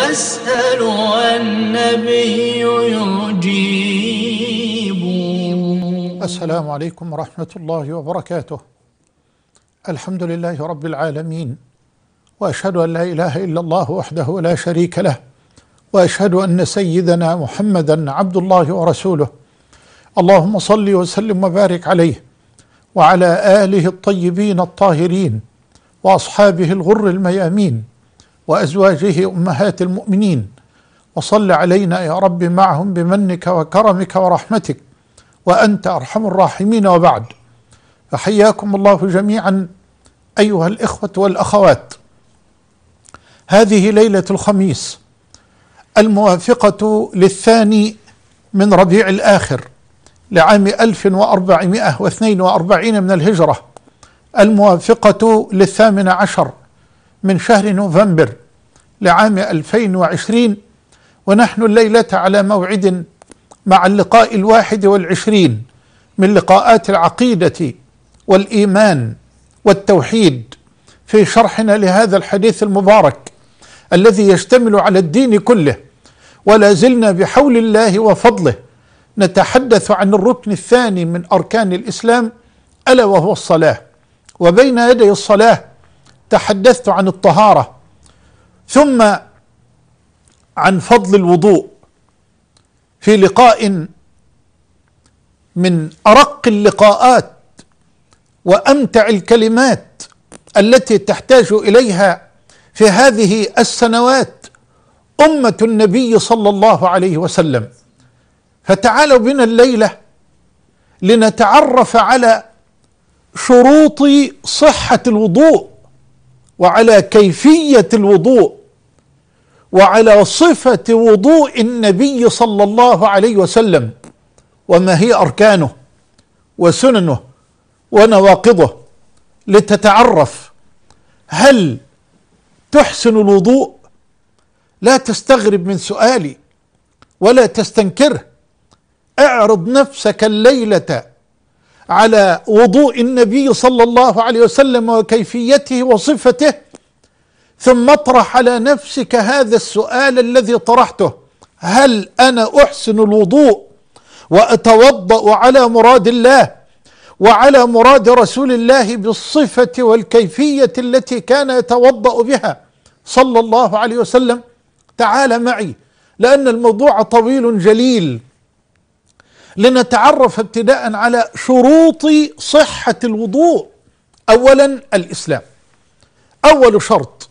يسأل والنبي يجيب السلام عليكم ورحمة الله وبركاته الحمد لله رب العالمين وأشهد أن لا إله إلا الله وحده لا شريك له وأشهد أن سيدنا محمدا عبد الله ورسوله اللهم صل وسلم وبارك عليه وعلى آله الطيبين الطاهرين وأصحابه الغر الميامين وازواجه امهات المؤمنين وصل علينا يا رب معهم بمنك وكرمك ورحمتك وانت ارحم الراحمين وبعد فحياكم الله جميعا ايها الاخوه والاخوات هذه ليله الخميس الموافقه للثاني من ربيع الاخر لعام 1442 من الهجره الموافقه للثامن عشر من شهر نوفمبر لعام 2020 ونحن الليلة على موعد مع اللقاء الواحد والعشرين من لقاءات العقيدة والإيمان والتوحيد في شرحنا لهذا الحديث المبارك الذي يشتمل على الدين كله ولا زلنا بحول الله وفضله نتحدث عن الركن الثاني من أركان الإسلام ألا وهو الصلاة وبين يدي الصلاة تحدثت عن الطهارة ثم عن فضل الوضوء في لقاء من ارق اللقاءات وامتع الكلمات التي تحتاج اليها في هذه السنوات امه النبي صلى الله عليه وسلم فتعالوا بنا الليله لنتعرف على شروط صحه الوضوء وعلى كيفيه الوضوء وعلى صفة وضوء النبي صلى الله عليه وسلم وما هي أركانه وسننه ونواقضه لتتعرف هل تحسن الوضوء لا تستغرب من سؤالي ولا تستنكره اعرض نفسك الليله على وضوء النبي صلى الله عليه وسلم وكيفيته وصفته ثم اطرح على نفسك هذا السؤال الذي طرحته هل انا احسن الوضوء واتوضا على مراد الله وعلى مراد رسول الله بالصفه والكيفيه التي كان يتوضا بها صلى الله عليه وسلم تعال معي لان الموضوع طويل جليل لنتعرف ابتداء على شروط صحه الوضوء اولا الاسلام اول شرط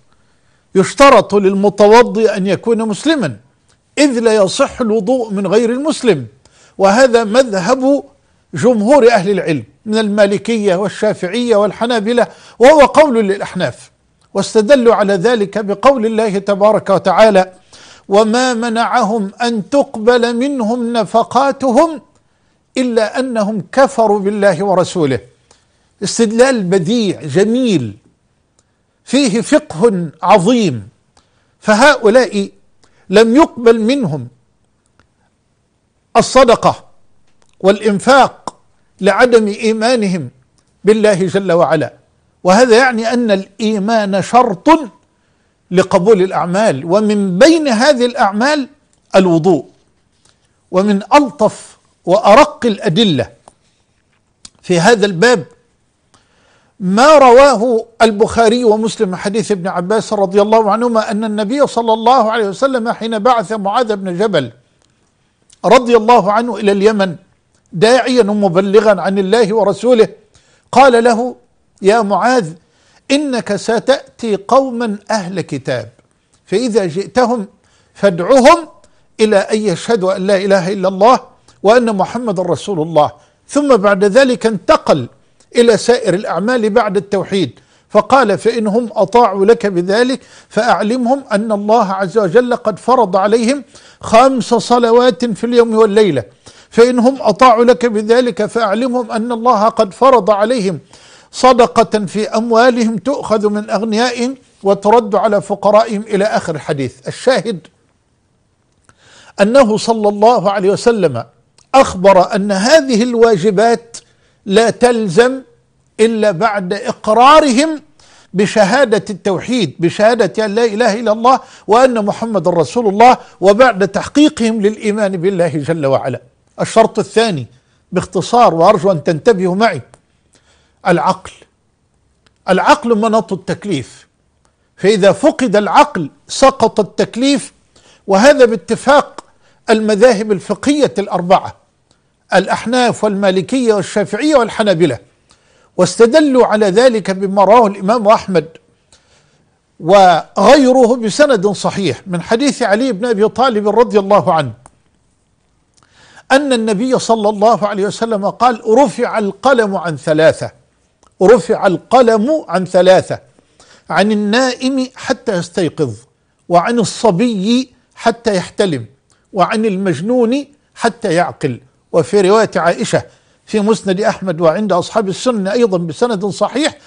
يشترط للمتوضئ أن يكون مسلما إذ لا يصح الوضوء من غير المسلم وهذا مذهب جمهور أهل العلم من المالكية والشافعية والحنابلة وهو قول للأحناف واستدلوا على ذلك بقول الله تبارك وتعالى وما منعهم أن تقبل منهم نفقاتهم إلا أنهم كفروا بالله ورسوله استدلال بديع جميل فيه فقه عظيم فهؤلاء لم يقبل منهم الصدقة والإنفاق لعدم إيمانهم بالله جل وعلا وهذا يعني أن الإيمان شرط لقبول الأعمال ومن بين هذه الأعمال الوضوء ومن ألطف وأرق الأدلة في هذا الباب ما رواه البخاري ومسلم من حديث ابن عباس رضي الله عنهما أن النبي صلى الله عليه وسلم حين بعث معاذ بن جبل رضي الله عنه إلى اليمن داعيا ومبلغا عن الله ورسوله قال له يا معاذ إنك ستأتي قوما أهل كتاب فإذا جئتهم فادعهم إلى أن يشهدوا أن لا إله إلا الله وأن محمد رسول الله ثم بعد ذلك انتقل إلى سائر الأعمال بعد التوحيد فقال فإنهم أطاعوا لك بذلك فأعلمهم أن الله عز وجل قد فرض عليهم خمس صلوات في اليوم والليلة فإنهم أطاعوا لك بذلك فأعلمهم أن الله قد فرض عليهم صدقة في أموالهم تؤخذ من أغنيائهم وترد على فقرائهم إلى آخر الحديث الشاهد أنه صلى الله عليه وسلم أخبر أن هذه الواجبات لا تلزم إلا بعد إقرارهم بشهادة التوحيد بشهادة أن لا إله إلا الله وأن محمد رسول الله وبعد تحقيقهم للإيمان بالله جل وعلا الشرط الثاني باختصار وأرجو أن تنتبهوا معي العقل العقل مناط التكليف فإذا فقد العقل سقط التكليف وهذا باتفاق المذاهب الفقهية الأربعة الأحناف والمالكية والشافعية والحنابلة واستدلوا على ذلك بما رواه الإمام أحمد وغيره بسند صحيح من حديث علي بن أبي طالب رضي الله عنه أن النبي صلى الله عليه وسلم قال رفع القلم عن ثلاثة رفع القلم عن ثلاثة عن النائم حتى يستيقظ وعن الصبي حتى يحتلم وعن المجنون حتى يعقل وفي رواية عائشة في مسند أحمد وعند أصحاب السنة أيضا بسند صحيح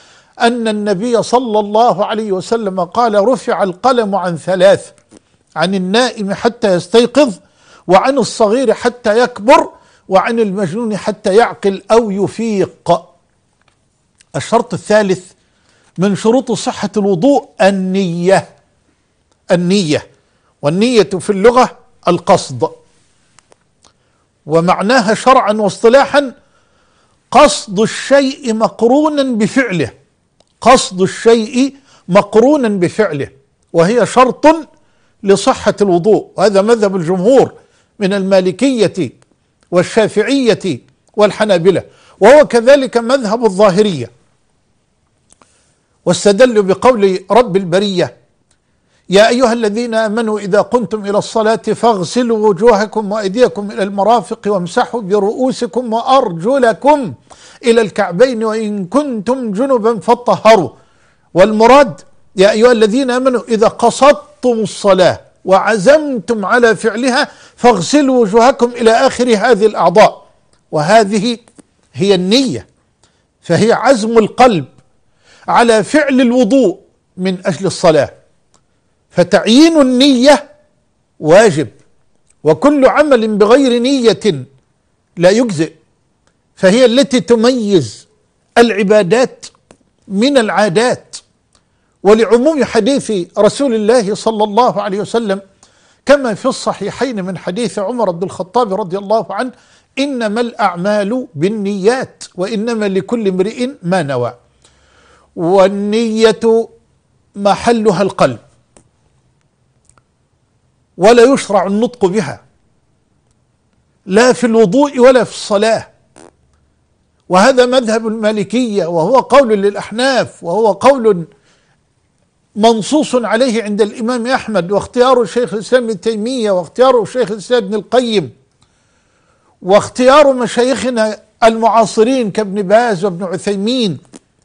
أن النبي صلى الله عليه وسلم قال رفع القلم عن ثلاث عن النائم حتى يستيقظ وعن الصغير حتى يكبر وعن المجنون حتى يعقل أو يفيق الشرط الثالث من شروط صحة الوضوء النية النية والنية في اللغة القصد ومعناها شرعا واصطلاحا قصد الشيء مقرونا بفعله قصد الشيء مقرونا بفعله وهي شرط لصحة الوضوء وهذا مذهب الجمهور من المالكية والشافعية والحنابلة وهو كذلك مذهب الظاهرية واستدلوا بقول رب البرية يا أيها الذين آمنوا إذا قمتم إلى الصلاة فاغسلوا وجوهكم وأيديكم إلى المرافق وامسحوا برؤوسكم وأرجلكم إلى الكعبين وإن كنتم جنبا فطهروا والمراد يا أيها الذين آمنوا إذا قصدتم الصلاة وعزمتم على فعلها فاغسلوا وجوهكم إلى آخر هذه الأعضاء وهذه هي النية فهي عزم القلب على فعل الوضوء من أجل الصلاة فتعيين النية واجب وكل عمل بغير نية لا يجزئ فهي التي تميز العبادات من العادات ولعموم حديث رسول الله صلى الله عليه وسلم كما في الصحيحين من حديث عمر بن الخطاب رضي الله عنه انما الاعمال بالنيات وانما لكل امرئ ما نوى والنيه محلها القلب ولا يشرع النطق بها لا في الوضوء ولا في الصلاة وهذا مذهب المالكية وهو قول للأحناف وهو قول منصوص عليه عند الإمام أحمد واختيار شيخ الإسلام ابن تيمية واختيار شيخ الإسلام ابن القيم واختيار مشايخنا المعاصرين كابن باز وابن عثيمين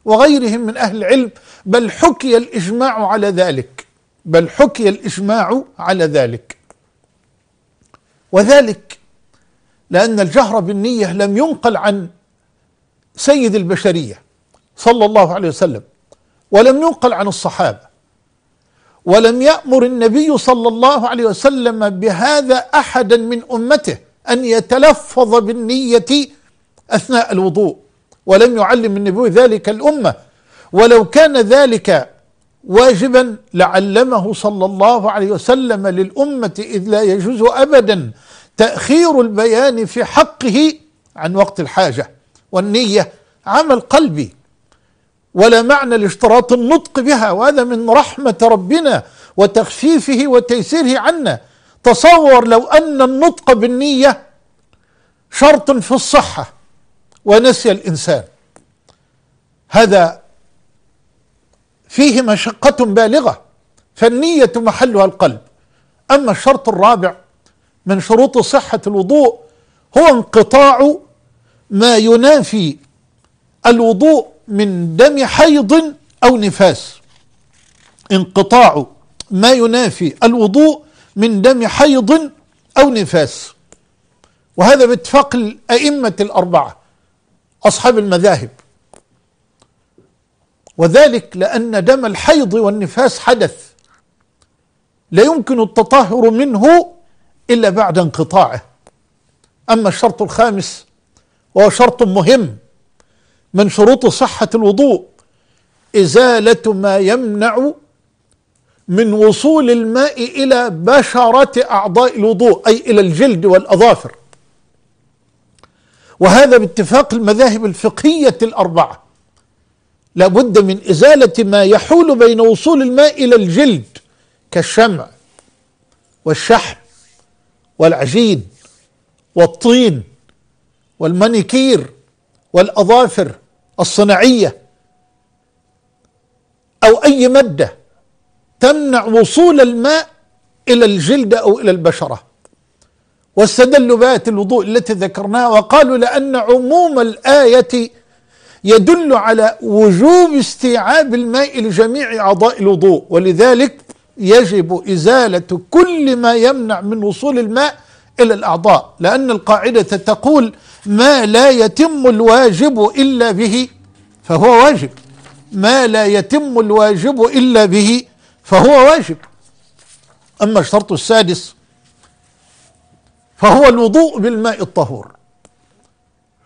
وغيرهم من أهل العلم بل حكي الإجماع على ذلك بل حكي الإجماع على ذلك وذلك لأن الجهر بالنية لم ينقل عن سيد البشرية صلى الله عليه وسلم ولم ينقل عن الصحابة ولم يأمر النبي صلى الله عليه وسلم بهذا أحدا من أمته أن يتلفظ بالنية أثناء الوضوء ولم يعلم النبي ذلك الأمة ولو كان ذلك واجبا لعلمه صلى الله عليه وسلم للأمة إذ لا يجوز أبدا تأخير البيان في حقه عن وقت الحاجة والنية عمل قلبي ولا معنى لاشتراط النطق بها وهذا من رحمة ربنا وتخفيفه وتيسيره عنا تصور لو أن النطق بالنية شرط في الصحة ونسي الإنسان هذا فيه مشقة بالغة فالنية محلها القلب أما الشرط الرابع من شروط صحة الوضوء هو انقطاع ما ينافي الوضوء من دم حيض أو نفاس انقطاع ما ينافي الوضوء من دم حيض أو نفاس وهذا باتفاق الأئمة الأربعة أصحاب المذاهب وذلك لأن دم الحيض والنفاس حدث لا يمكن التطهر منه إلا بعد انقطاعه أما الشرط الخامس وهو شرط مهم من شروط صحة الوضوء إزالة ما يمنع من وصول الماء إلى بشرة أعضاء الوضوء أي إلى الجلد والأظافر وهذا باتفاق المذاهب الفقهية الأربعة لابد من إزالة ما يحول بين وصول الماء إلى الجلد كالشمع والشحم والعجين والطين والمانيكير والأظافر الصناعية أو أي مادة تمنع وصول الماء إلى الجلد أو إلى البشرة واستدلوا بآية الوضوء التي ذكرناها وقالوا لأن عموم الآية يدل على وجوب استيعاب الماء لجميع أعضاء الوضوء ولذلك يجب إزالة كل ما يمنع من وصول الماء إلى الأعضاء لأن القاعدة تقول ما لا يتم الواجب إلا به فهو واجب ما لا يتم الواجب إلا به فهو واجب أما الشرط السادس فهو الوضوء بالماء الطهور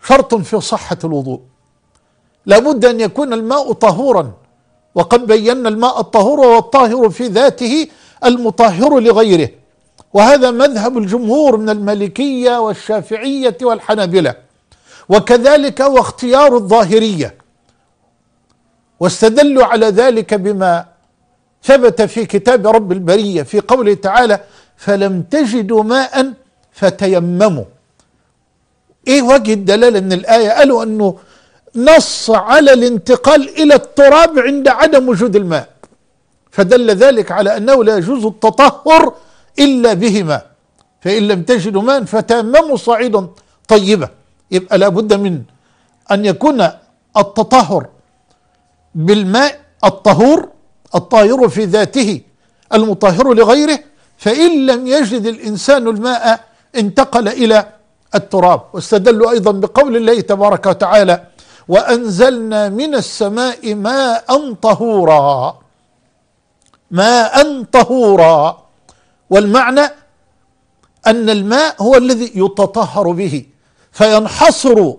شرط في صحة الوضوء لابد أن يكون الماء طهورا وقد بينا الماء الطهور والطاهر في ذاته المطهر لغيره وهذا مذهب الجمهور من المالكية والشافعية والحنابلة وكذلك واختيار الظاهرية واستدلوا على ذلك بما ثبت في كتاب رب البرية في قوله تعالى فلم تجدوا ماء فتيمموا ايه وجه الدلالة من الآية قالوا انه نص على الانتقال إلى التراب عند عدم وجود الماء فدل ذلك على أنه لا يجوز التطهر إلا بهما فإن لم تجدوا ماء فتمموا صعيدا طيبة يبقى لابد من أن يكون التطهر بالماء الطهور الطاهر في ذاته المطهر لغيره فإن لم يجد الإنسان الماء انتقل إلى التراب واستدلوا أيضا بقول الله تبارك وتعالى وأنزلنا من السماء ماء طهورا ماء طهورا والمعنى أن الماء هو الذي يتطهر به فينحصر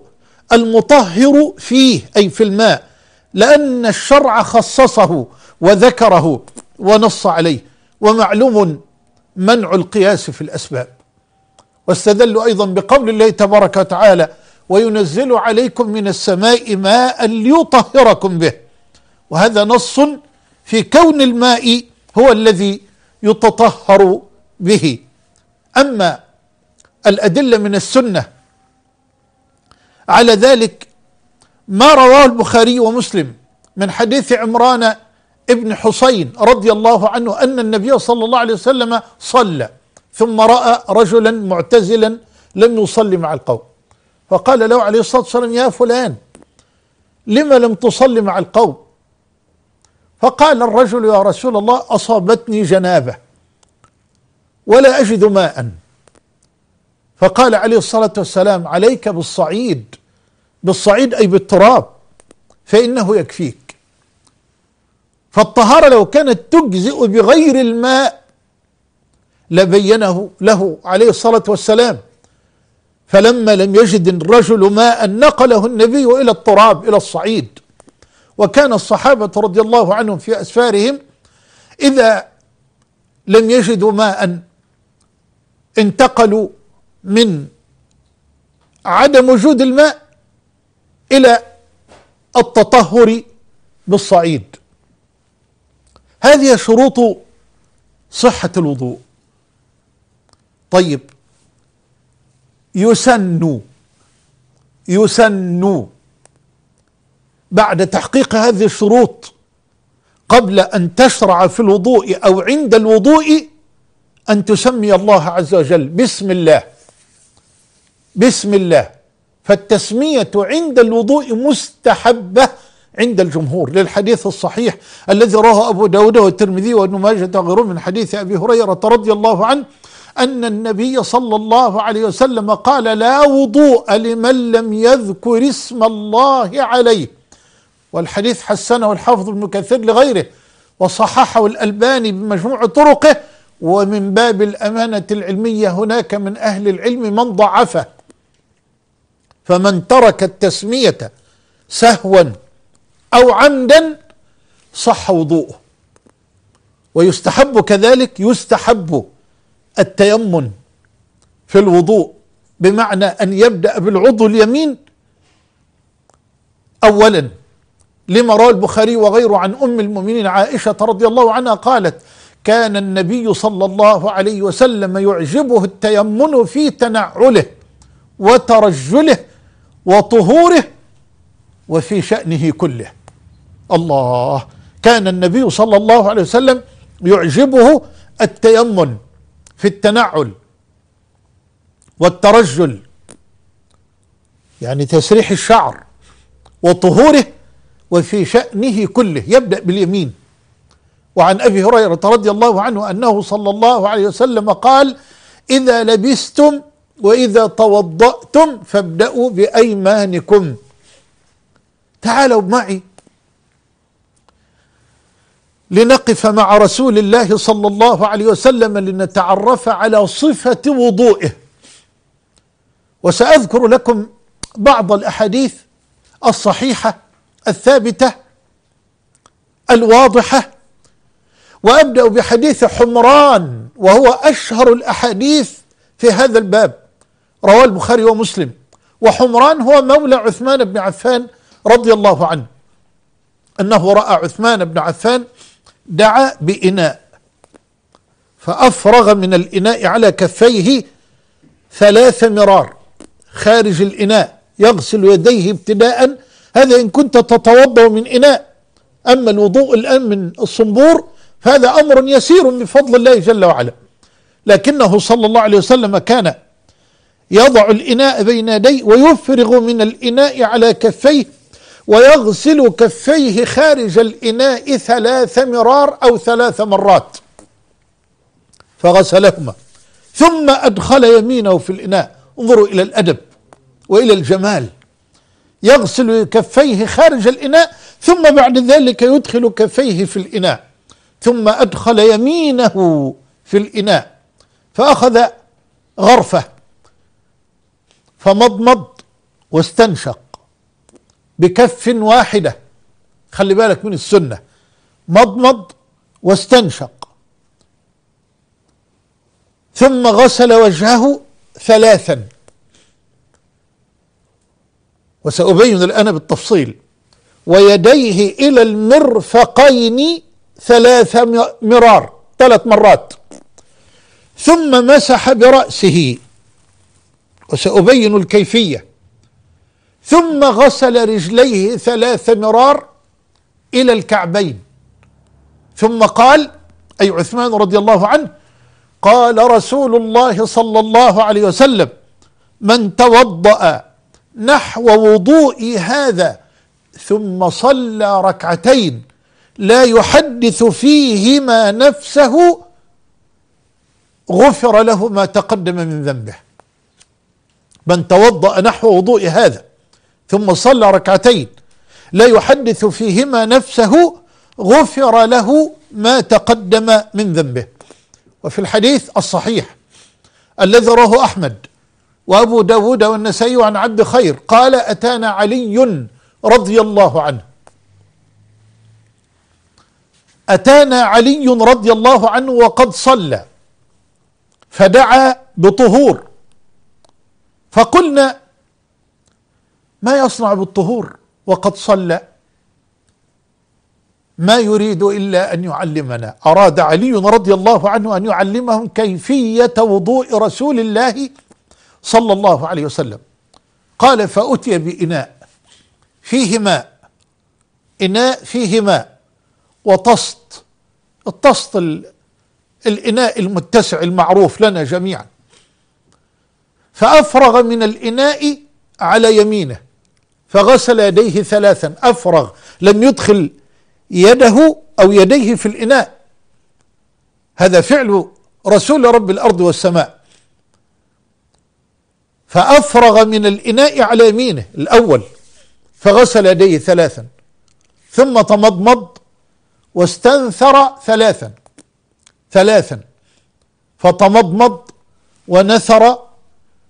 المطهر فيه أي في الماء لأن الشرع خصصه وذكره ونص عليه ومعلوم منع القياس في الأسباب واستدلوا أيضا بقول الله تبارك وتعالى وينزل عليكم من السماء ماء ليطهركم به وهذا نص في كون الماء هو الذي يتطهر به اما الادله من السنه على ذلك ما رواه البخاري ومسلم من حديث عمران ابن حسين رضي الله عنه ان النبي صلى الله عليه وسلم صلى ثم راى رجلا معتزلا لم يصلي مع القوم فقال له عليه الصلاة والسلام يا فلان لما لم تصلي مع القوم فقال الرجل يا رسول الله أصابتني جنابة ولا أجد ماء فقال عليه الصلاة والسلام عليك بالصعيد بالصعيد أي بالتراب فإنه يكفيك فالطهارة لو كانت تجزئ بغير الماء لبينه له عليه الصلاة والسلام فلما لم يجد الرجل ماء نقله النبي إلى التراب إلى الصعيد وكان الصحابة رضي الله عنهم في أسفارهم إذا لم يجدوا ماء انتقلوا من عدم وجود الماء إلى التطهر بالصعيد هذه شروط صحة الوضوء طيب يسن يسن بعد تحقيق هذه الشروط قبل أن تشرع في الوضوء أو عند الوضوء أن تسمي الله عز وجل بسم الله بسم الله فالتسمية عند الوضوء مستحبة عند الجمهور للحديث الصحيح الذي رواه أبو داود والترمذي وابن ماجه وغيره من حديث أبي هريرة رضي الله عنه أن النبي صلى الله عليه وسلم قال لا وضوء لمن لم يذكر اسم الله عليه والحديث حسنه الحافظ ابن كثير لغيره وصححه الألباني بمجموع طرقه ومن باب الأمانة العلمية هناك من أهل العلم من ضعفه فمن ترك التسمية سهوا أو عمدا صح وضوءه ويستحب كذلك يستحب التيمم في الوضوء بمعنى أن يبدأ بالعضو اليمين أولا لما روى البخاري وغيره عن أم المؤمنين عائشة رضي الله عنها قالت كان النبي صلى الله عليه وسلم يعجبه التيمن في تنعله وترجله وطهوره وفي شأنه كله الله كان النبي صلى الله عليه وسلم يعجبه التيمن في التنعل والترجل يعني تسريح الشعر وطهوره وفي شأنه كله يبدأ باليمين وعن أبي هريرة رضي الله عنه أنه صلى الله عليه وسلم قال إذا لبستم وإذا توضأتم فابدأوا بأيمانكم تعالوا معي لنقف مع رسول الله صلى الله عليه وسلم لنتعرف على صفة وضوئه وسأذكر لكم بعض الأحاديث الصحيحة الثابتة الواضحة وأبدأ بحديث حمران وهو أشهر الأحاديث في هذا الباب رواه البخاري ومسلم وحمران هو مولى عثمان بن عفان رضي الله عنه أنه رأى عثمان بن عفان دعا بإناء فأفرغ من الإناء على كفيه ثلاث مرار خارج الإناء يغسل يديه ابتداء هذا إن كنت تتوضأ من إناء أما الوضوء الآن من الصنبور فهذا أمر يسير بفضل الله جل وعلا لكنه صلى الله عليه وسلم كان يضع الإناء بين يديه ويفرغ من الإناء على كفيه ويغسل كفيه خارج الإناء ثلاث مرار أو ثلاث مرات فغسلهما ثم أدخل يمينه في الإناء انظروا إلى الأدب وإلى الجمال يغسل كفيه خارج الإناء ثم بعد ذلك يدخل كفيه في الإناء ثم أدخل يمينه في الإناء فأخذ غرفة فمضمض واستنشق بكف واحدة خلي بالك من السنة مضمض واستنشق ثم غسل وجهه ثلاثا وسأبين الآن بالتفصيل ويديه إلى المرفقين ثلاث مرار ثلاث مرات ثم مسح برأسه وسأبين الكيفية ثم غسل رجليه ثلاث مرار إلى الكعبين ثم قال أي عثمان رضي الله عنه قال رسول الله صلى الله عليه وسلم من توضأ نحو وضوئي هذا ثم صلى ركعتين لا يحدث فيهما نفسه غفر له ما تقدم من ذنبه من توضأ نحو وضوء هذا ثم صلى ركعتين لا يحدث فيهما نفسه غفر له ما تقدم من ذنبه وفي الحديث الصحيح الذي رواه أحمد وأبو داود والنسائي عن عبد خير قال أتانا علي رضي الله عنه أتانا علي رضي الله عنه وقد صلى فدعا بطهور فقلنا ما يصنع بالطهور وقد صلى ما يريد الا ان يعلمنا اراد علي رضي الله عنه ان يعلمهم كيفيه وضوء رسول الله صلى الله عليه وسلم قال فاتي باناء فيه ماء اناء فيه ماء وطست الطست الاناء المتسع المعروف لنا جميعا فافرغ من الاناء على يمينه فغسل يديه ثلاثا أفرغ لم يدخل يده أو يديه في الإناء هذا فعل رسول رب الأرض والسماء فأفرغ من الإناء على يمينه الأول فغسل يديه ثلاثا ثم تمضمض واستنثر ثلاثا ثلاثا فتمضمض ونثر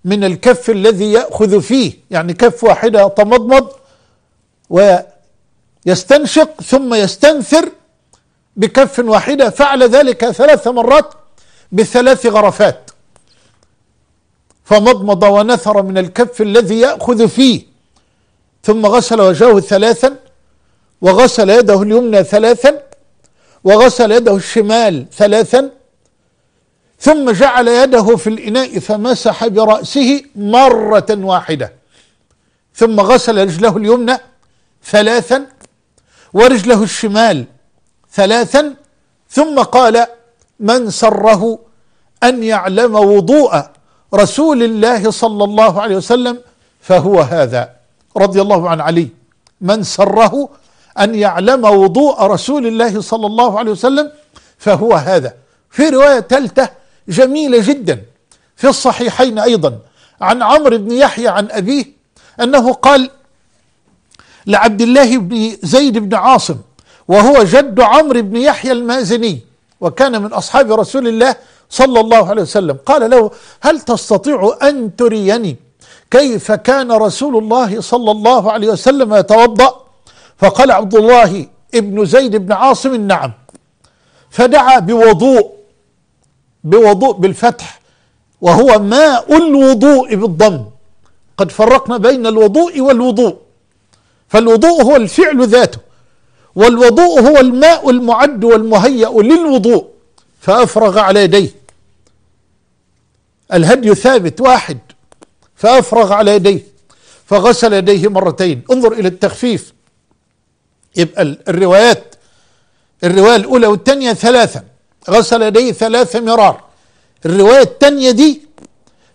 من الكف الذي يأخذ فيه يعني كف واحدة تمضمض ويستنشق ثم يستنثر بكف واحدة فعل ذلك ثلاث مرات بثلاث غرفات فمضمض ونثر من الكف الذي يأخذ فيه ثم غسل وجهه ثلاثا وغسل يده اليمنى ثلاثا وغسل يده الشمال ثلاثا ثم جعل يده في الإناء فمسح برأسه مرة واحدة ثم غسل رجله اليمنى ثلاثا ورجله الشمال ثلاثا ثم قال من سره أن يعلم وضوء رسول الله صلى الله عليه وسلم فهو هذا رضي الله عن علي من سره أن يعلم وضوء رسول الله صلى الله عليه وسلم فهو هذا في رواية ثالثة جميلة جدا في الصحيحين أيضا عن عمرو بن يحيى عن أبيه أنه قال لعبد الله بن زيد بن عاصم وهو جد عمرو بن يحيى المازني وكان من أصحاب رسول الله صلى الله عليه وسلم قال له هل تستطيع أن تريني كيف كان رسول الله صلى الله عليه وسلم يتوضأ فقال عبد الله ابن زيد بن عاصم نعم فدعا بوضوء بوضوء بالفتح وهو ماء الوضوء بالضم قد فرقنا بين الوضوء والوضوء فالوضوء هو الفعل ذاته والوضوء هو الماء المعد والمهيأ للوضوء فأفرغ على يديه الهدي ثابت واحد فأفرغ على يديه فغسل يديه مرتين انظر إلى التخفيف يبقى الروايات الرواية الأولى والثانية ثلاثا غسل يديه ثلاث مرار الرواية الثانية دي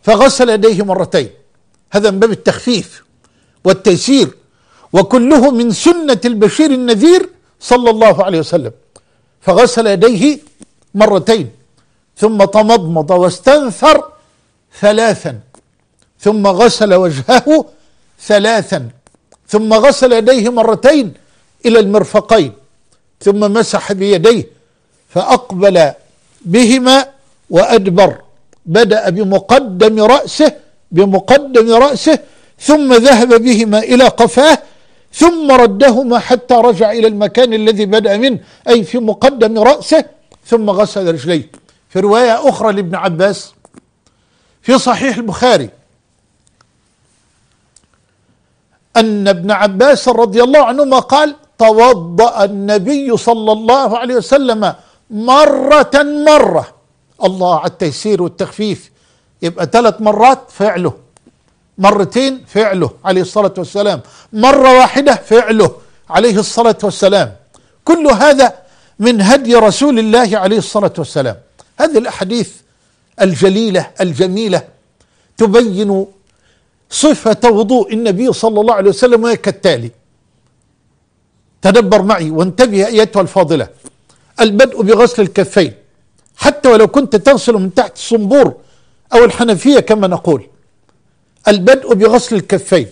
فغسل يديه مرتين هذا من باب التخفيف والتيسير وكله من سنة البشير النذير صلى الله عليه وسلم فغسل يديه مرتين ثم تمضمض واستنثر ثلاثا ثم غسل وجهه ثلاثا ثم غسل يديه مرتين إلى المرفقين ثم مسح بيديه فأقبل بهما وأدبر بدأ بمقدم رأسه بمقدم رأسه ثم ذهب بهما إلى قفاه ثم ردهما حتى رجع إلى المكان الذي بدأ منه أي في مقدم رأسه ثم غسل رجليه في رواية أخرى لابن عباس في صحيح البخاري أن ابن عباس رضي الله عنهما قال توضأ النبي صلى الله عليه وسلم مرة مرة الله على التيسير والتخفيف يبقى ثلاث مرات فعله مرتين فعله عليه الصلاة والسلام مرة واحدة فعله عليه الصلاة والسلام كل هذا من هدي رسول الله عليه الصلاة والسلام هذه الأحاديث الجليلة الجميلة تبين صفة وضوء النبي صلى الله عليه وسلم وهي كالتالي تدبر معي وانتبه أيتها الفاضلة البدء بغسل الكفين حتى ولو كنت تغسل من تحت الصنبور أو الحنفية كما نقول البدء بغسل الكفين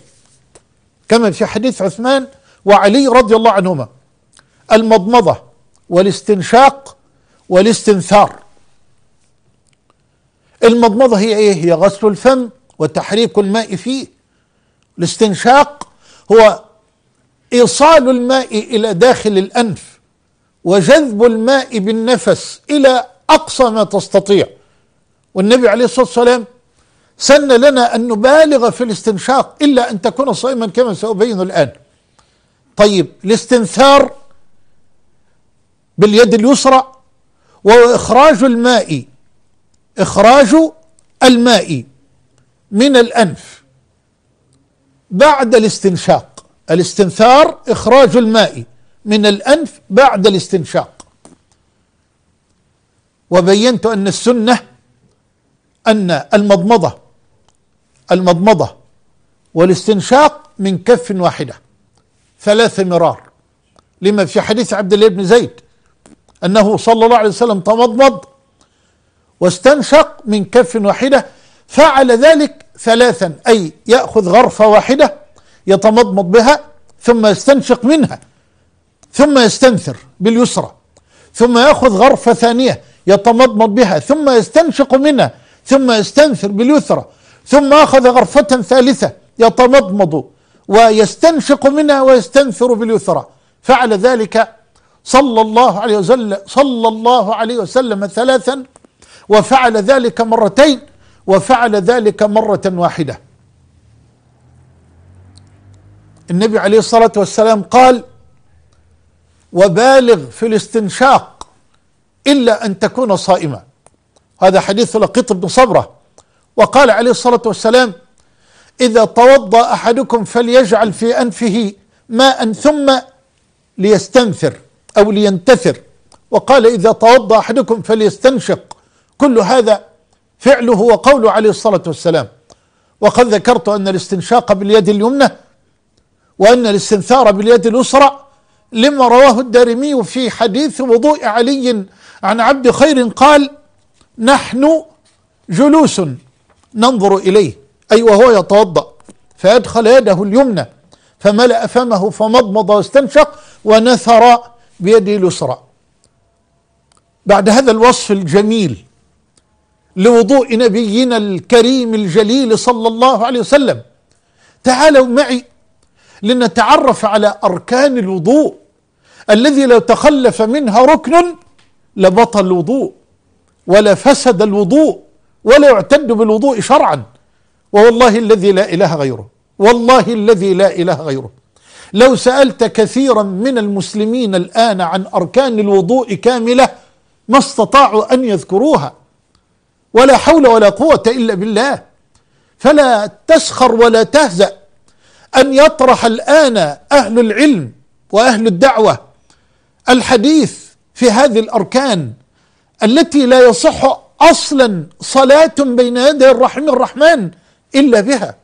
كما في حديث عثمان وعلي رضي الله عنهما المضمضة والاستنشاق والاستنثار المضمضة هي ايه هي غسل الفم وتحريك الماء فيه الاستنشاق هو ايصال الماء الى داخل الانف وجذب الماء بالنفس إلى أقصى ما تستطيع والنبي عليه الصلاة والسلام سن لنا أن نبالغ في الاستنشاق إلا أن تكون صائما كما سأبين الآن طيب الاستنثار باليد اليسرى وإخراج الماء إخراج الماء من الأنف بعد الاستنشاق الاستنثار إخراج الماء من الأنف بعد الاستنشاق وبينت أن السنة أن المضمضة المضمضة والاستنشاق من كف واحدة ثلاث مرار لما في حديث عبد الله بن زيد أنه صلى الله عليه وسلم تمضمض واستنشق من كف واحدة فعل ذلك ثلاثا أي يأخذ غرفة واحدة يتمضمض بها ثم يستنشق منها ثم يستنثر باليسرى ثم يأخذ غرفة ثانية يتمضمض بها ثم يستنشق منها ثم يستنثر باليسرى ثم أخذ غرفة ثالثة يتمضمض ويستنشق منها ويستنثر باليسرى فعل ذلك صلى الله عليه وسلم صلى الله عليه وسلم ثلاثا وفعل ذلك مرتين وفعل ذلك مرة واحدة النبي عليه الصلاة والسلام قال وبالغ في الاستنشاق إلا أن تكون صائما هذا حديث لقيط بن صبرة وقال عليه الصلاة والسلام إذا توضأ أحدكم فليجعل في أنفه ماء ثم ليستنثر أو لينتثر وقال إذا توضأ أحدكم فليستنشق كل هذا فعله وقوله عليه الصلاة والسلام وقد ذكرت أن الاستنشاق باليد اليمنى وأن الاستنثار باليد اليسرى لما رواه الدارمي في حديث وضوء علي عن عبد خير قال نحن جلوس ننظر إليه أي وهو يتوضأ فأدخل يده اليمنى فملأ فمه فمضمض واستنشق ونثر بيده اليسرى بعد هذا الوصف الجميل لوضوء نبينا الكريم الجليل صلى الله عليه وسلم تعالوا معي لنتعرف على أركان الوضوء الذي لو تخلف منها ركن لبطل الوضوء ولا فسد الوضوء ولا يعتد بالوضوء شرعا ووالله الذي لا إله غيره والله الذي لا إله غيره لو سألت كثيرا من المسلمين الآن عن أركان الوضوء كاملة ما استطاعوا أن يذكروها ولا حول ولا قوة إلا بالله فلا تسخر ولا تهزأ أن يطرح الآن أهل العلم وأهل الدعوة الحديث في هذه الأركان التي لا يصح أصلا صلاة بين يدي الرحيم الرحمن إلا بها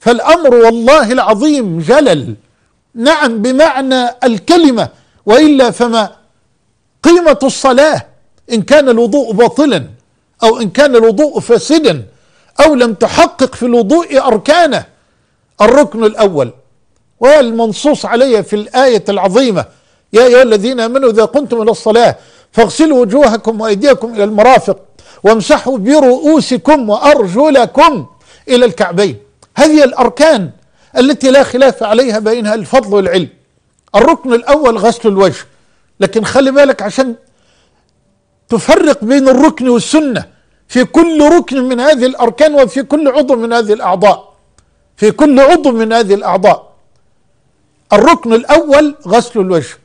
فالأمر والله العظيم جلل نعم بمعنى الكلمة وإلا فما قيمة الصلاة إن كان الوضوء باطلا أو إن كان الوضوء فاسدا أو لم تحقق في الوضوء أركانه الركن الأول والمنصوص عليه في الآية العظيمة يا أيها الذين آمنوا إذا قمتم إلى الصلاة فاغسلوا وجوهكم وأيديكم إلى المرافق وامسحوا برؤوسكم وأرجلكم إلى الكعبين هذه الأركان التي لا خلاف عليها بينها الفضل والعلم الركن الأول غسل الوجه لكن خلي بالك عشان تفرق بين الركن والسنة في كل ركن من هذه الأركان وفي كل عضو من هذه الأعضاء في كل عضو من هذه الأعضاء الركن الأول غسل الوجه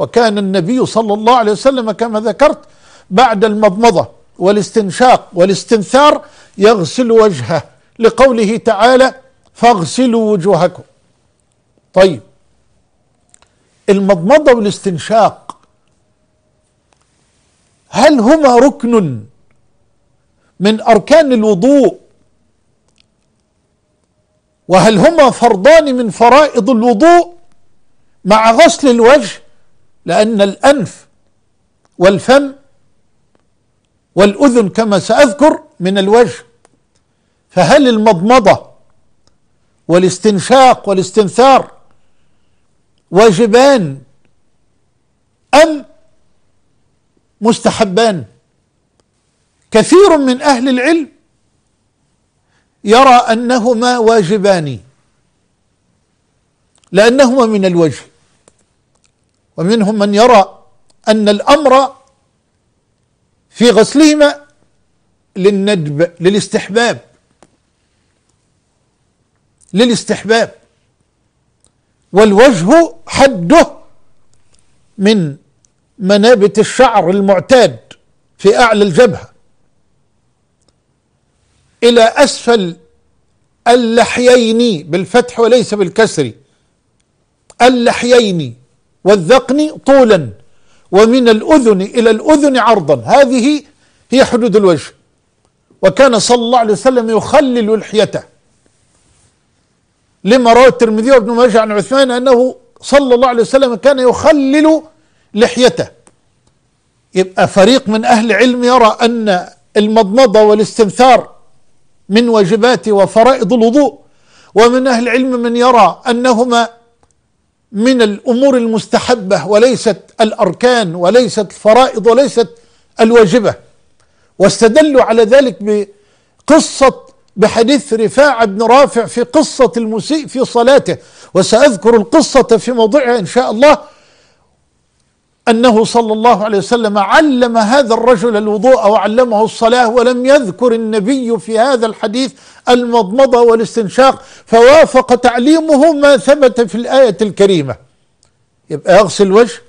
وكان النبي صلى الله عليه وسلم كما ذكرت بعد المضمضة والاستنشاق والاستنثار يغسل وجهه لقوله تعالى فاغسلوا وجوهكم طيب المضمضة والاستنشاق هل هما ركن من أركان الوضوء وهل هما فرضان من فرائض الوضوء مع غسل الوجه لأن الأنف والفم والأذن كما سأذكر من الوجه فهل المضمضة والاستنشاق والاستنثار واجبان أم مستحبان كثير من أهل العلم يرى أنهما واجبان لأنهما من الوجه ومنهم من يرى أن الأمر في غسلهما للندب للاستحباب للاستحباب والوجه حده من منابت الشعر المعتاد في أعلى الجبهة إلى أسفل اللحيين بالفتح وليس بالكسر اللحيين والذقن طولا ومن الأذن إلى الأذن عرضا هذه هي حدود الوجه وكان صلى الله عليه وسلم يخلل لحيته لما روى الترمذي وابن ماجه عن عثمان أنه صلى الله عليه وسلم كان يخلل لحيته يبقى فريق من أهل العلم يرى أن المضمضة والاستمثار من واجبات وفرائض الوضوء ومن أهل العلم من يرى أنهما من الأمور المستحبة وليست الأركان وليست الفرائض وليست الواجبة واستدلوا على ذلك بقصة بحديث رفاعة بن رافع في قصة المسيء في صلاته وسأذكر القصة في موضعها إن شاء الله أنه صلى الله عليه وسلم علم هذا الرجل الوضوء وعلمه الصلاة ولم يذكر النبي في هذا الحديث المضمضة والاستنشاق فوافق تعليمه ما ثبت في الآية الكريمة يبقى يغسل الوجه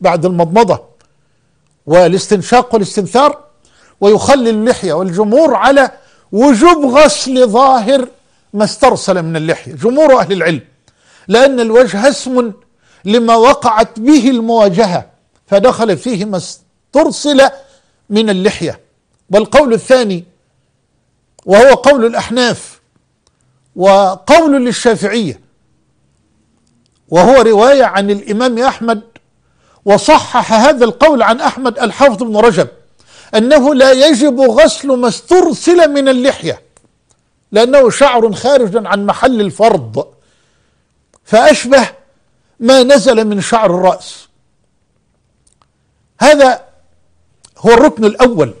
بعد المضمضة والاستنشاق والاستنثار ويخلي اللحية والجمهور على وجوب غسل ظاهر ما استرسل من اللحية جمهور أهل العلم لأن الوجه اسم لما وقعت به المواجهة فدخل فيه ما استرسل من اللحية والقول الثاني وهو قول الأحناف وقول للشافعية وهو رواية عن الإمام أحمد وصحح هذا القول عن أحمد الحافظ بن رجب أنه لا يجب غسل ما استرسل من اللحية لأنه شعر خارج عن محل الفرض فأشبه ما نزل من شعر الرأس هذا هو الركن الأول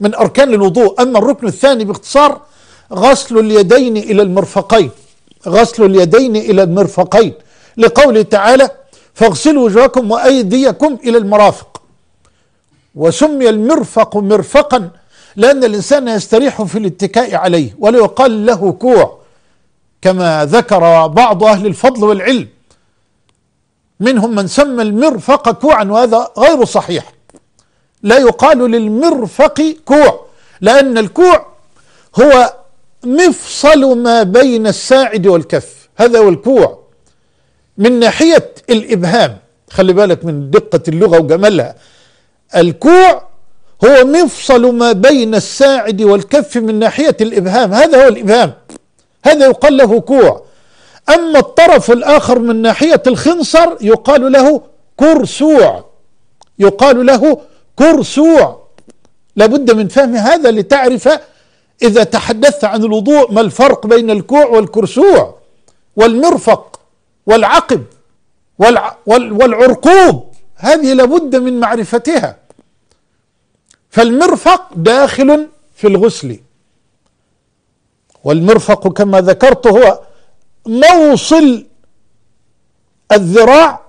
من أركان الوضوء أما الركن الثاني باختصار غسل اليدين إلى المرفقين غسل اليدين إلى المرفقين لقوله تعالى فاغسلوا وجوهكم وأيديكم إلى المرافق وسمي المرفق مرفقا لأن الإنسان يستريح في الاتكاء عليه ولا يقال له كوع كما ذكر بعض أهل الفضل والعلم منهم من سمى المرفق كوعا وهذا غير صحيح لا يقال للمرفق كوع لأن الكوع هو مفصل ما بين الساعد والكف هذا هو الكوع من ناحية الإبهام خلي بالك من دقة اللغة وجمالها الكوع هو مفصل ما بين الساعد والكف من ناحية الإبهام هذا هو الإبهام هذا يقال له كوع أما الطرف الآخر من ناحية الخنصر يقال له كرسوع يقال له كرسوع لابد من فهم هذا لتعرف إذا تحدثت عن الوضوء ما الفرق بين الكوع والكرسوع والمرفق والعقب والع والعرقوب هذه لابد من معرفتها فالمرفق داخل في الغسل والمرفق كما ذكرت هو موصل الذراع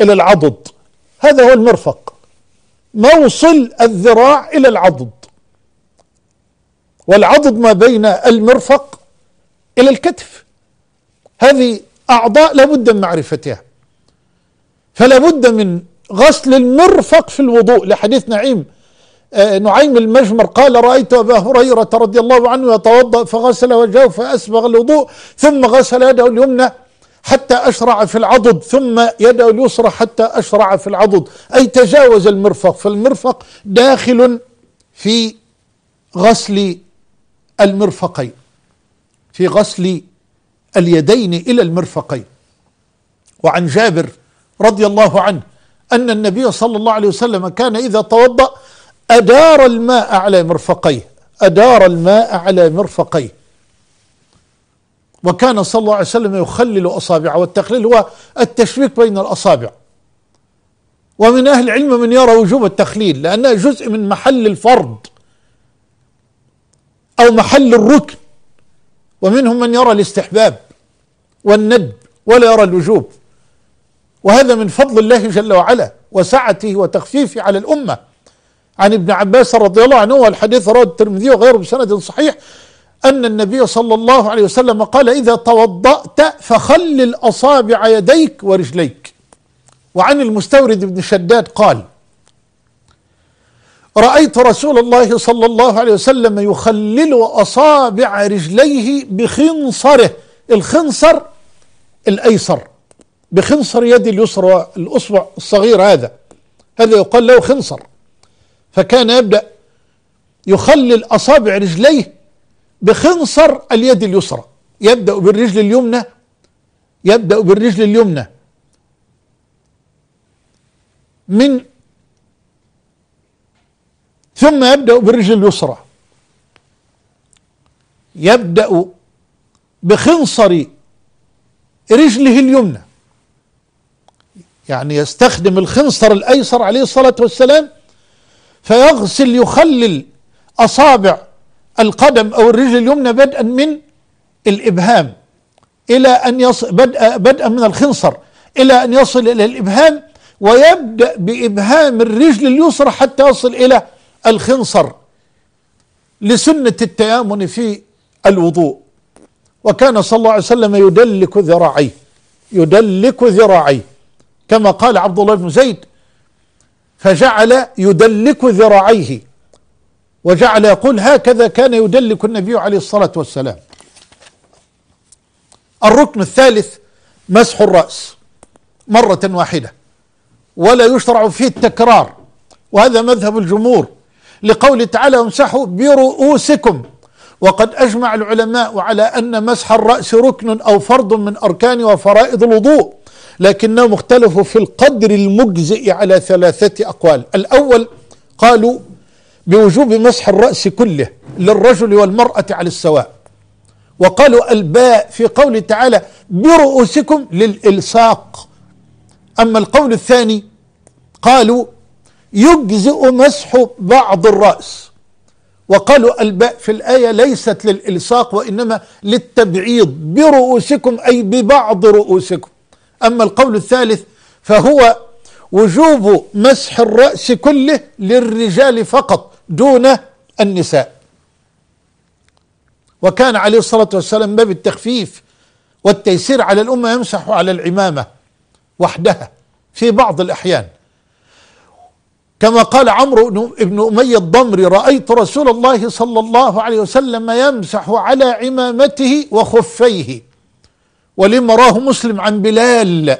إلى العضد هذا هو المرفق موصل الذراع إلى العضد والعضد ما بين المرفق إلى الكتف هذه أعضاء لابد من معرفتها فلابد من غسل المرفق في الوضوء لحديث نعيم آه، نعيم المجمر قال رأيت أبا هريرة رضي الله عنه يتوضأ فغسل وجهه فأسبغ الوضوء ثم غسل يده اليمنى حتى أشرع في العضد ثم يده اليسرى حتى أشرع في العضد أي تجاوز المرفق فالمرفق داخل في غسل المرفقين في غسل اليدين إلى المرفقين وعن جابر رضي الله عنه أن النبي صلى الله عليه وسلم كان إذا توضأ أدار الماء على مرفقيه أدار الماء على مرفقيه وكان صلى الله عليه وسلم يخلل أصابعه والتخليل هو التشبيك بين الأصابع ومن أهل العلم من يرى وجوب التخليل لأنه جزء من محل الفرض أو محل الركن ومنهم من يرى الاستحباب والند ولا يرى الوجوب وهذا من فضل الله جل وعلا وسعته وتخفيفه على الامه عن ابن عباس رضي الله عنه والحديث رواه الترمذي وغيره بسند صحيح أن النبي صلى الله عليه وسلم قال إذا توضأت فخلل أصابع يديك ورجليك وعن المستورد بن شداد قال رأيت رسول الله صلى الله عليه وسلم يخلل أصابع رجليه بخنصره الخنصر الأيسر بخنصر يد اليسرى الأصبع الصغير هذا هذا يقال له خنصر فكان يبدأ يخلل أصابع رجليه بخنصر اليد اليسرى يبدأ بالرجل اليمنى يبدأ بالرجل اليمنى من ثم يبدأ بالرجل اليسرى يبدأ بخنصر رجله اليمنى يعني يستخدم الخنصر الأيسر عليه الصلاة والسلام فيغسل يخلل أصابع القدم أو الرجل اليمنى بدءا من الإبهام إلى أن يصل بدءا بدءا من الخنصر إلى أن يصل إلى الإبهام ويبدأ بإبهام الرجل اليسرى حتى يصل إلى الخنصر لسنة التيامن في الوضوء وكان صلى الله عليه وسلم يدلك ذراعيه يدلك ذراعيه كما قال عبد الله بن زيد فجعل يدلك ذراعيه وجعل يقول هكذا كان يدلك النبي عليه الصلاة والسلام الركن الثالث مسح الرأس مرة واحدة ولا يشرع فيه التكرار وهذا مذهب الجمهور لقول تعالى امسحوا برؤوسكم وقد أجمع العلماء على أن مسح الرأس ركن أو فرض من أركان وفرائض الوضوء لكنه مختلف في القدر المجزئ على ثلاثة أقوال الأول قالوا بوجوب مسح الرأس كله للرجل والمرأة على السواء وقالوا الباء في قوله تعالى برؤوسكم للإلصاق أما القول الثاني قالوا يجزئ مسح بعض الرأس وقالوا الباء في الآية ليست للإلصاق وإنما للتبعيض برؤوسكم أي ببعض رؤوسكم أما القول الثالث فهو وجوب مسح الرأس كله للرجال فقط دون النساء وكان عليه الصلاة والسلام باب التخفيف والتيسير على الأمة يمسح على العمامة وحدها في بعض الأحيان كما قال عمرو بن أمية الضمري رأيت رسول الله صلى الله عليه وسلم يمسح على عمامته وخفيه ولما راه مسلم عن بلال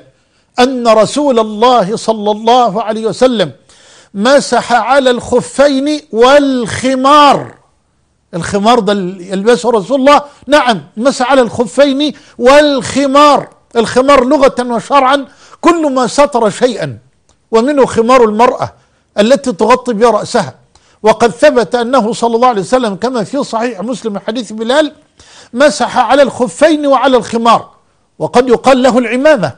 أن رسول الله صلى الله عليه وسلم مسح على الخفين والخمار الخمار ده يلبسه رسول الله نعم مسح على الخفين والخمار الخمار لغة وشرعا كل ما ستر شيئا ومنه خمار المرأة التي تغطي بها رأسها وقد ثبت أنه صلى الله عليه وسلم كما في صحيح مسلم حديث بلال مسح على الخفين وعلى الخمار وقد يقال له العمامة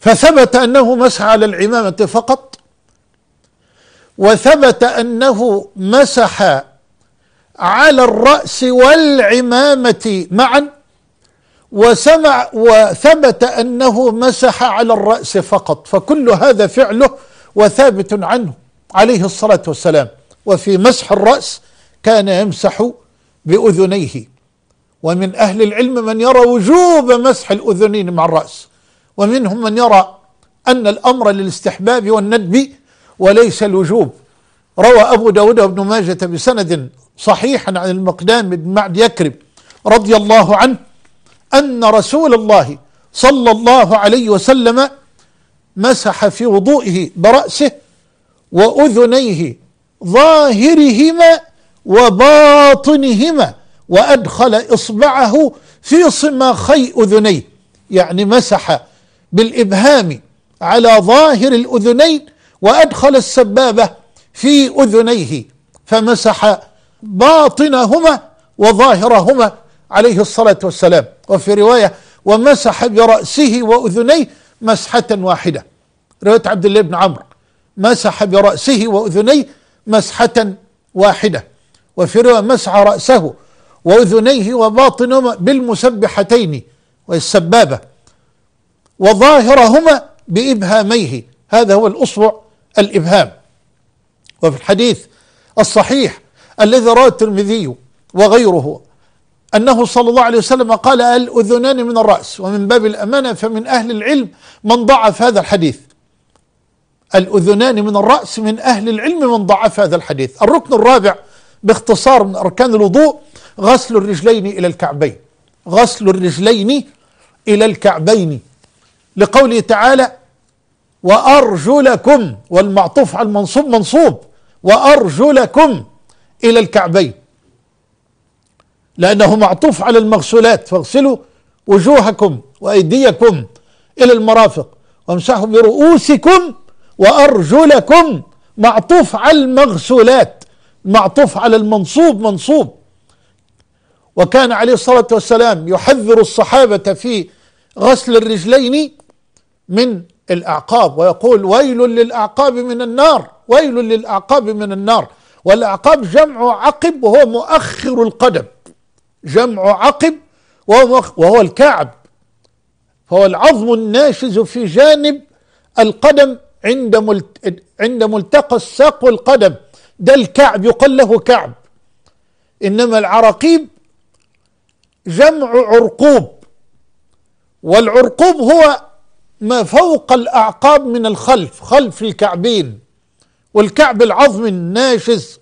فثبت أنه مسح على العمامة فقط وثبت أنه مسح على الرأس والعمامة معا وسمع وثبت أنه مسح على الرأس فقط فكل هذا فعله وثابت عنه عليه الصلاة والسلام وفي مسح الرأس كان يمسح بأذنيه ومن أهل العلم من يرى وجوب مسح الأذنين مع الرأس ومنهم من يرى أن الأمر للاستحباب والندب وليس الوجوب روى أبو داود وابن ماجة بسند صحيح عن المقدام بن معد يكرم رضي الله عنه أن رسول الله صلى الله عليه وسلم مسح في وضوئه برأسه وأذنيه ظاهرهما وباطنهما وأدخل إصبعه في صماخي أذنيه يعني مسح بالإبهام على ظاهر الأذنين وأدخل السبابة في أذنيه فمسح باطنهما وظاهرهما عليه الصلاة والسلام وفي رواية ومسح برأسه وأذنيه مسحة واحدة رواية عبد الله بن عمرو مسح برأسه وأذنيه مسحة واحدة وفي رواية مسح رأسه وأذنيه وباطنهما بالمسبحتين والسبابة وظاهرهما بإبهاميه هذا هو الأصبع الإبهام وفي الحديث الصحيح الذي رواه الترمذي وغيره أنه صلى الله عليه وسلم قال الأذنان من الرأس ومن باب الأمانة فمن أهل العلم من ضعف هذا الحديث الأذنان من الرأس من أهل العلم من ضعف هذا الحديث الركن الرابع باختصار من أركان الوضوء غسل الرجلين إلى الكعبين غسل الرجلين إلى الكعبين لقوله تعالى وأرجلكم والمعطوف على المنصوب منصوب وأرجلكم إلى الكعبين لأنه معطوف على المغسولات فاغسلوا وجوهكم وأيديكم إلى المرافق وامسحوا برؤوسكم وأرجلكم معطوف على المغسولات معطوف على المنصوب منصوب وكان عليه الصلاة والسلام يحذر الصحابة في غسل الرجلين من الأعقاب ويقول ويل للأعقاب من النار ويل للأعقاب من النار والأعقاب جمع عقب وهو مؤخر القدم جمع عقب وهو الكعب فهو العظم الناشز في جانب القدم عند عند ملتقى الساق والقدم ده الكعب يقال له كعب انما العراقيب جمع عرقوب والعرقوب هو ما فوق الاعقاب من الخلف خلف الكعبين والكعب العظم الناشز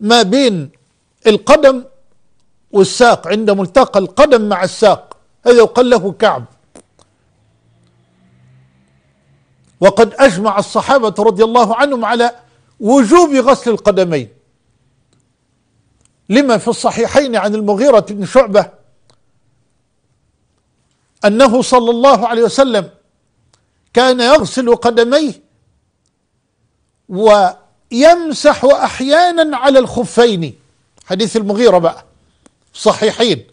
ما بين القدم والساق عند ملتقى القدم مع الساق هذا يقال له كعب وقد أجمع الصحابة رضي الله عنهم على وجوب غسل القدمين لما في الصحيحين عن المغيرة بن شعبة أنه صلى الله عليه وسلم كان يغسل قدميه ويمسح أحيانا على الخفين حديث المغيرة بقى صحيحين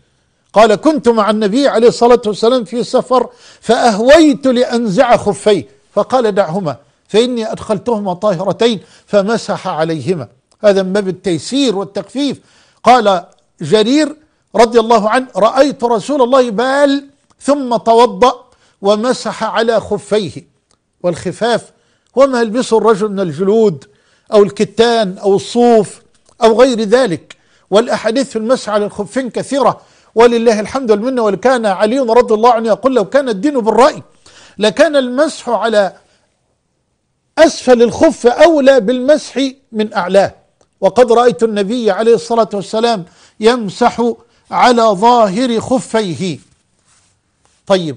قال كنت مع النبي عليه الصلاة والسلام في سفر فأهويت لأنزع خفيه فقال دعهما فإني أدخلتهما طاهرتين فمسح عليهما هذا من باب التيسير والتخفيف قال جرير رضي الله عنه رأيت رسول الله بال ثم توضأ ومسح على خفيه والخفاف وما يلبسه الرجل من الجلود أو الكتان أو الصوف أو غير ذلك والأحاديث في المسعى على الخفين كثيرة ولله الحمد والمنة ولكان علي رضي الله عنه يقول لو كان الدين بالرأي لكان المسح على أسفل الخف أولى بالمسح من أعلاه وقد رأيت النبي عليه الصلاة والسلام يمسح على ظاهر خفيه طيب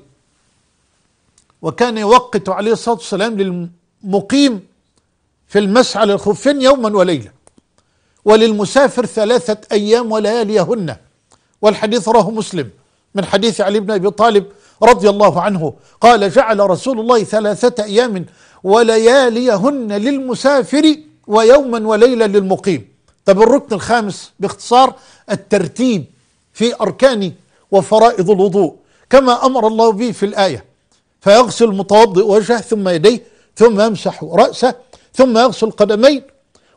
وكان يوقت عليه الصلاة والسلام للمقيم في المسعى للخفين يوما وليلة وللمسافر ثلاثة أيام ولياليهن والحديث رواه مسلم من حديث علي بن أبي طالب رضي الله عنه قال جعل رسول الله ثلاثة أيام ولياليهن للمسافر ويوما وليلة للمقيم طب الركن الخامس باختصار الترتيب في أركان وفرائض الوضوء كما أمر الله به في الآية فيغسل المتوضئ وجهه ثم يديه ثم يمسح رأسه ثم يغسل قدمين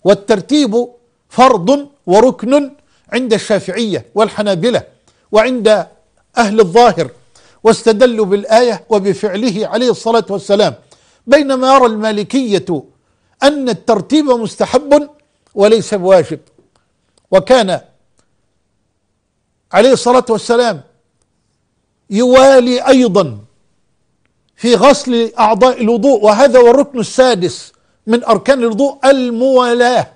والترتيب فرض وركن عند الشافعية والحنابلة وعند أهل الظاهر واستدلوا بالآية وبفعله عليه الصلاة والسلام بينما يرى المالكية أن الترتيب مستحب وليس بواجب وكان عليه الصلاة والسلام يوالي أيضا في غسل أعضاء الوضوء وهذا هو الركن السادس من أركان الوضوء الموالاة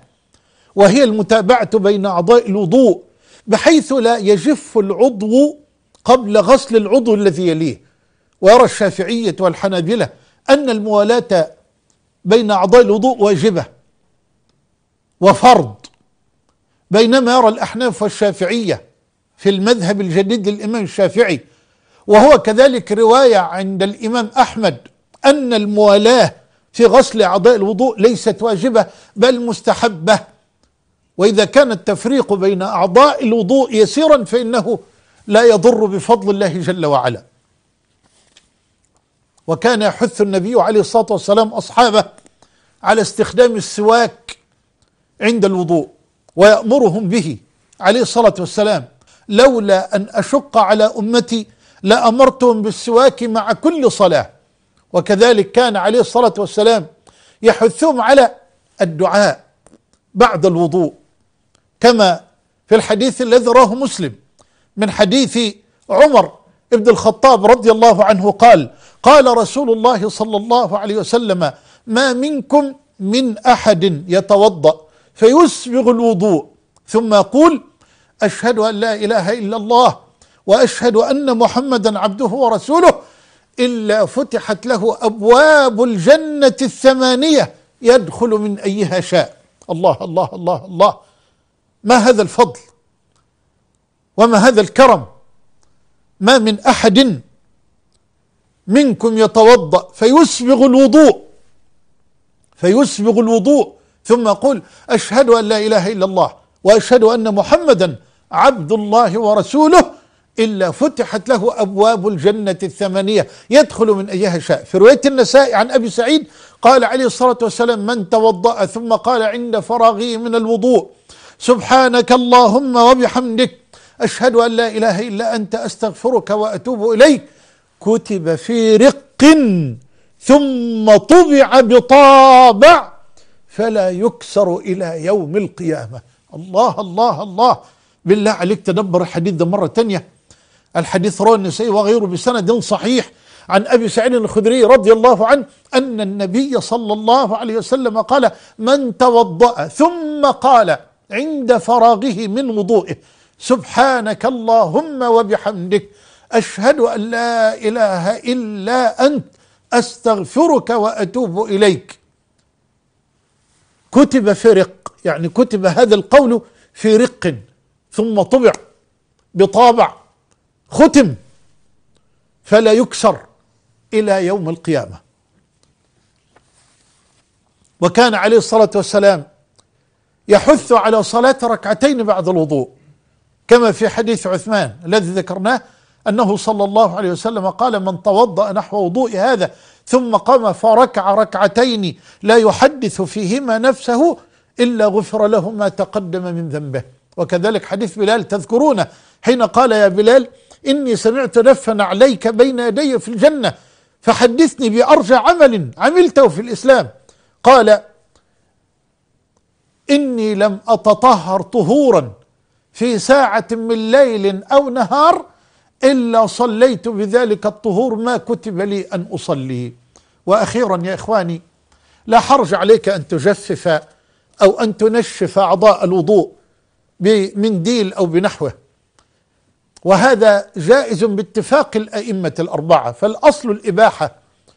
وهي المتابعة بين أعضاء الوضوء بحيث لا يجف العضو قبل غسل العضو الذي يليه ويرى الشافعية والحنابلة أن الموالاة بين أعضاء الوضوء واجبة وفرض بينما يرى الأحناف والشافعية في المذهب الجديد للإمام الشافعي وهو كذلك رواية عند الإمام أحمد أن الموالاة في غسل أعضاء الوضوء ليست واجبة بل مستحبة وإذا كان التفريق بين أعضاء الوضوء يسيرا فإنه لا يضر بفضل الله جل وعلا وكان يحث النبي عليه الصلاة والسلام أصحابه على استخدام السواك عند الوضوء ويأمرهم به عليه الصلاة والسلام لولا أن أشق على أمتي لأمرتهم بالسواك مع كل صلاة وكذلك كان عليه الصلاة والسلام يحثهم على الدعاء بعد الوضوء كما في الحديث الذي رواه مسلم من حديث عمر ابن الخطاب رضي الله عنه قال قال رسول الله صلى الله عليه وسلم ما منكم من أحد يتوضأ فيسبغ الوضوء ثم يقول أشهد أن لا إله إلا الله وأشهد أن محمدا عبده ورسوله إلا فتحت له أبواب الجنة الثمانية يدخل من أيها شاء الله الله الله الله ما هذا الفضل وما هذا الكرم ما من أحد منكم يتوضأ فيسبغ الوضوء فيسبغ الوضوء ثم يقول أشهد أن لا إله إلا الله وأشهد أن محمدا عبد الله ورسوله إلا فتحت له أبواب الجنة الثمانية يدخل من أيها شاء في رواية النساء عن أبي سعيد قال عليه الصلاة والسلام من توضأ ثم قال عند فراغه من الوضوء سبحانك اللهم وبحمدك أشهد أن لا إله إلا أنت أستغفرك وأتوب إليك كتب في رق ثم طبع بطابع فلا يكسر إلى يوم القيامة الله الله الله بالله عليك تدبر الحديث ده مرة تانية الحديث رواه النسائي وغيره بسند صحيح عن أبي سعيد الخدري رضي الله عنه أن النبي صلى الله عليه وسلم قال من توضأ ثم قال عند فراغه من وضوئه سبحانك اللهم وبحمدك أشهد أن لا إله إلا أنت أستغفرك وأتوب إليك كتب في رق يعني كتب هذا القول في رق ثم طبع بطابع ختم فلا يكسر إلى يوم القيامة وكان عليه الصلاة والسلام يحث على صلاة ركعتين بعد الوضوء كما في حديث عثمان الذي ذكرناه أنه صلى الله عليه وسلم قال من توضأ نحو وضوء هذا ثم قام فركع ركعتين لا يحدث فيهما نفسه إلا غفر له ما تقدم من ذنبه وكذلك حديث بلال تذكرونه حين قال يا بلال إني سمعت نفا عليك بين يدي في الجنة فحدثني بأرجى عمل عملته في الإسلام قال إني لم أتطهر طهورا في ساعة من ليل أو نهار إلا صليت بذلك الطهور ما كتب لي أن أصليه وأخيرا يا إخواني لا حرج عليك أن تجفف أو أن تنشف أعضاء الوضوء بمنديل أو بنحوه وهذا جائز باتفاق الأئمة الأربعة فالأصل الإباحة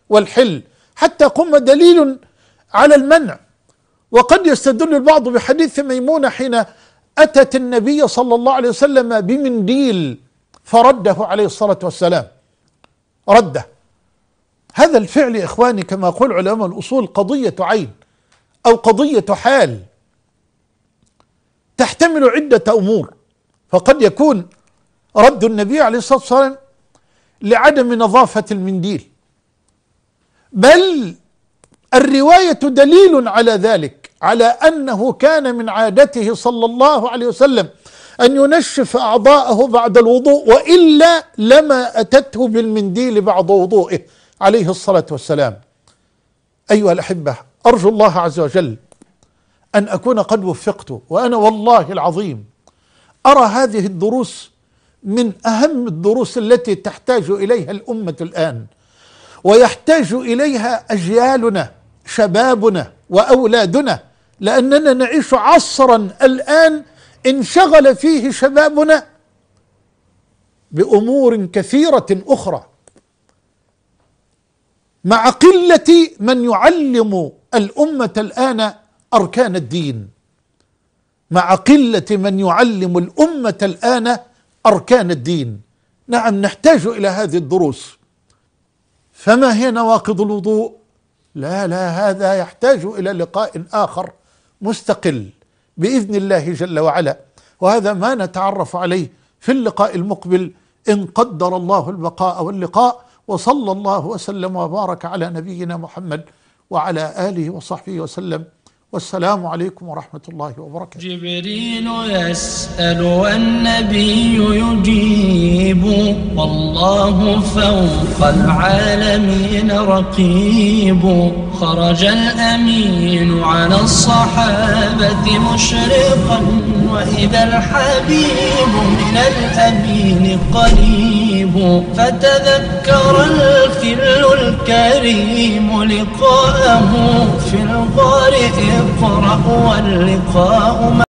والحل حتى قم دليل على المنع وقد يستدل البعض بحديث ميمونة حين أتت النبي صلى الله عليه وسلم بمنديل فرده عليه الصلاة والسلام رده هذا الفعل يا إخواني كما يقول علماء الأصول قضية عين أو قضية حال تحتمل عدة أمور فقد يكون رد النبي عليه الصلاة والسلام لعدم نظافة المنديل بل الرواية دليل على ذلك على أنه كان من عادته صلى الله عليه وسلم أن ينشف أعضاءه بعد الوضوء وإلا لما أتته بالمنديل بعد وضوئه عليه الصلاة والسلام أيها الأحبة أرجو الله عز وجل أن أكون قد وفقت وأنا والله العظيم أرى هذه الدروس من أهم الدروس التي تحتاج إليها الأمة الآن ويحتاج إليها أجيالنا شبابنا وأولادنا لأننا نعيش عصرا الآن انشغل فيه شبابنا بأمور كثيرة أخرى مع قلة من يعلم الأمة الآن أركان الدين مع قلة من يعلم الأمة الآن أركان الدين نعم نحتاج إلى هذه الدروس فما هي نواقض الوضوء لا لا هذا يحتاج إلى لقاء آخر مستقل باذن الله جل وعلا وهذا ما نتعرف عليه في اللقاء المقبل ان قدر الله البقاء واللقاء وصلى الله وسلم وبارك على نبينا محمد وعلى اله وصحبه وسلم والسلام عليكم ورحمة الله وبركاته جبريل يسأل والنبي يجيب والله فوق العالمين رقيب خرج الأمين على الصحابة مشرقا وإذا الحبيب من الأمين قريب فتذكر الفل الكريم لقاءه في الغار اقرأ واللقاء